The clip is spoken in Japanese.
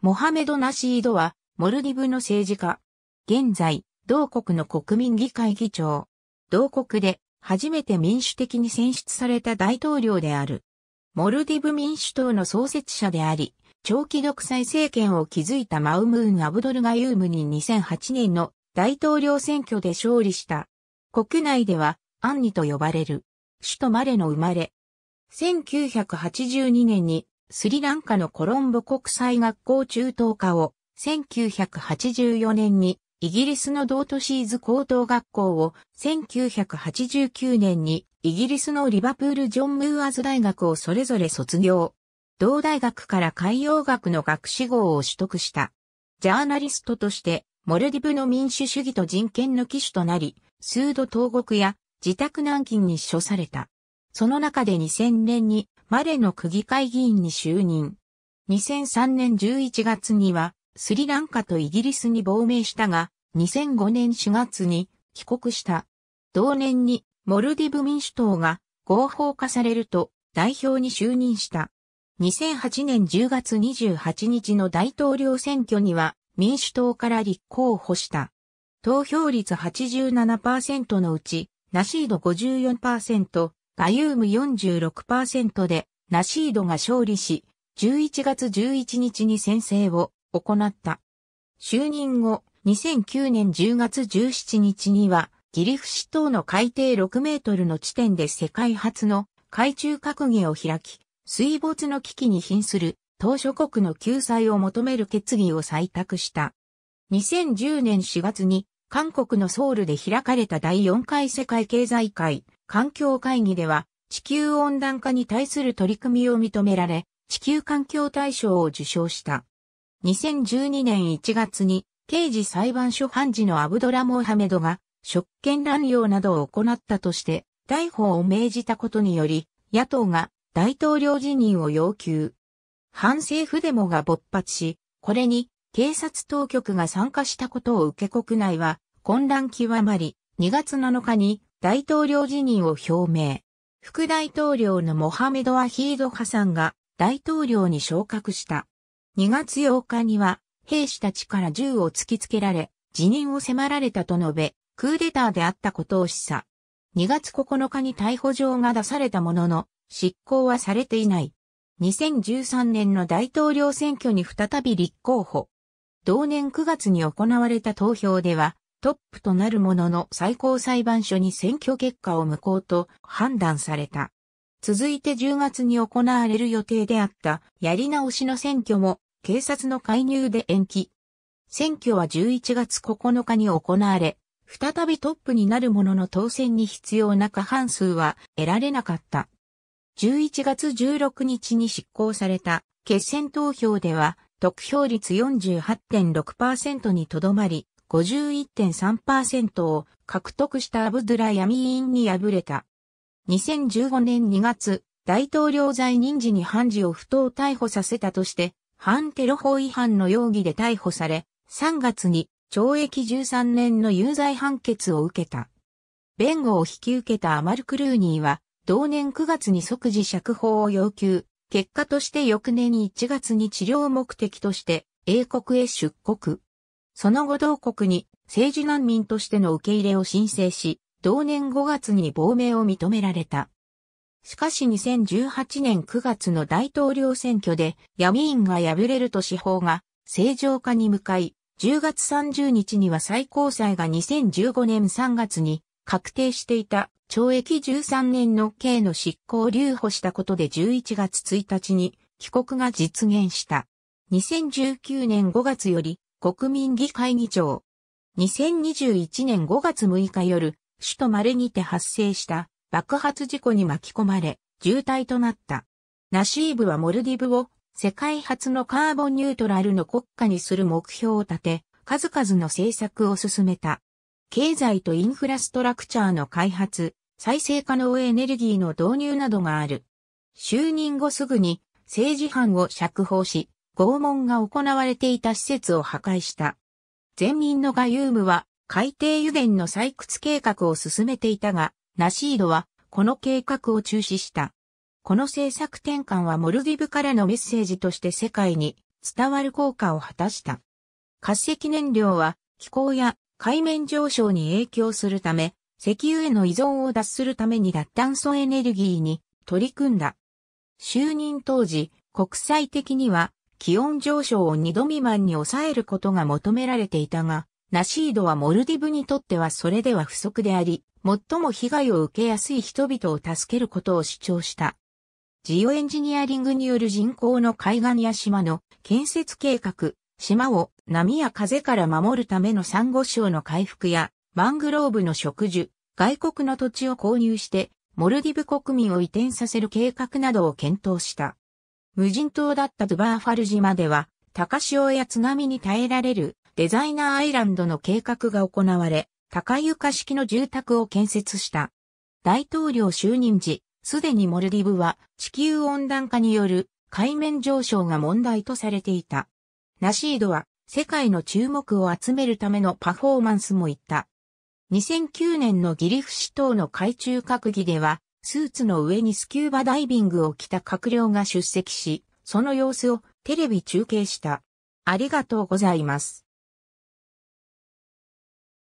モハメド・ナシードは、モルディブの政治家。現在、同国の国民議会議長。同国で、初めて民主的に選出された大統領である。モルディブ民主党の創設者であり、長期独裁政権を築いたマウムーン・アブドルガユームに2008年の大統領選挙で勝利した。国内では、アンニと呼ばれる。首都マレの生まれ。1982年にスリランカのコロンボ国際学校中等科を、1984年に、イギリスのドートシーズ高等学校を、1989年に、イギリスのリバプールジョン・ムーアズ大学をそれぞれ卒業。同大学から海洋学の学士号を取得した。ジャーナリストとして、モルディブの民主主義と人権の騎手となり、数度投獄や自宅軟禁に処された。その中で2000年にマレの区議会議員に就任。2003年11月には、スリランカとイギリスに亡命したが、2005年4月に帰国した。同年に、モルディブ民主党が合法化されると代表に就任した。2008年10月28日の大統領選挙には民主党から立候補した。投票率87%のうち、ナシード54%、ガユーム46%でナシードが勝利し、11月11日に宣誓を行った。就任後、2009年10月17日には、ギリフ市島の海底6メートルの地点で世界初の海中閣議を開き、水没の危機に瀕する島諸国の救済を求める決議を採択した。2010年4月に韓国のソウルで開かれた第4回世界経済会環境会議では、地球温暖化に対する取り組みを認められ、地球環境大賞を受賞した。2012年1月に、刑事裁判所判事のアブドラ・モハメドが、職権乱用などを行ったとして、逮捕を命じたことにより、野党が大統領辞任を要求。反政府デモが勃発し、これに警察当局が参加したことを受け国内は混乱極まり、2月7日に大統領辞任を表明。副大統領のモハメド・アヒード・ハサンが大統領に昇格した。2月8日には兵士たちから銃を突きつけられ、辞任を迫られたと述べ、クーデターであったことを示唆。2月9日に逮捕状が出されたものの、執行はされていない。2013年の大統領選挙に再び立候補。同年9月に行われた投票では、トップとなるものの最高裁判所に選挙結果を無効と判断された。続いて10月に行われる予定であったやり直しの選挙も警察の介入で延期。選挙は11月9日に行われ、再びトップになるものの当選に必要な過半数は得られなかった。11月16日に執行された決選投票では得票率48.6%にとどまり、51.3%を獲得したアブドゥラヤミーンに敗れた。2015年2月、大統領在任時に判事を不当逮捕させたとして、反テロ法違反の容疑で逮捕され、3月に懲役13年の有罪判決を受けた。弁護を引き受けたアマル・クルーニーは、同年9月に即時釈放を要求、結果として翌年1月に治療目的として、英国へ出国。その後同国に政治難民としての受け入れを申請し、同年5月に亡命を認められた。しかし2018年9月の大統領選挙で闇院が敗れると司法が正常化に向かい、10月30日には最高裁が2015年3月に確定していた懲役13年の刑の執行を留保したことで11月1日に帰国が実現した。2019年5月より国民議会議長。2021年5月6日夜、首都マレにて発生した爆発事故に巻き込まれ、渋滞となった。ナシーブはモルディブを世界初のカーボンニュートラルの国家にする目標を立て、数々の政策を進めた。経済とインフラストラクチャーの開発、再生可能エネルギーの導入などがある。就任後すぐに政治犯を釈放し、拷問が行われていた施設を破壊した。前民のガユームは海底油田の採掘計画を進めていたが、ナシードはこの計画を中止した。この政策転換はモルディブからのメッセージとして世界に伝わる効果を果たした。化石燃料は気候や海面上昇に影響するため、石油への依存を脱するために脱炭素エネルギーに取り組んだ。就任当時、国際的には気温上昇を2度未満に抑えることが求められていたが、ナシードはモルディブにとってはそれでは不足であり、最も被害を受けやすい人々を助けることを主張した。ジオエンジニアリングによる人口の海岸や島の建設計画、島を波や風から守るための珊瑚礁の回復やマングローブの植樹、外国の土地を購入してモルディブ国民を移転させる計画などを検討した。無人島だったドゥバーファル島では、高潮や津波に耐えられるデザイナーアイランドの計画が行われ、高床式の住宅を建設した。大統領就任時、すでにモルディブは地球温暖化による海面上昇が問題とされていた。ナシードは世界の注目を集めるためのパフォーマンスも言った。2009年のギリフ市島の海中閣議ではスーツの上にスキューバダイビングを着た閣僚が出席し、その様子をテレビ中継した。ありがとうございます。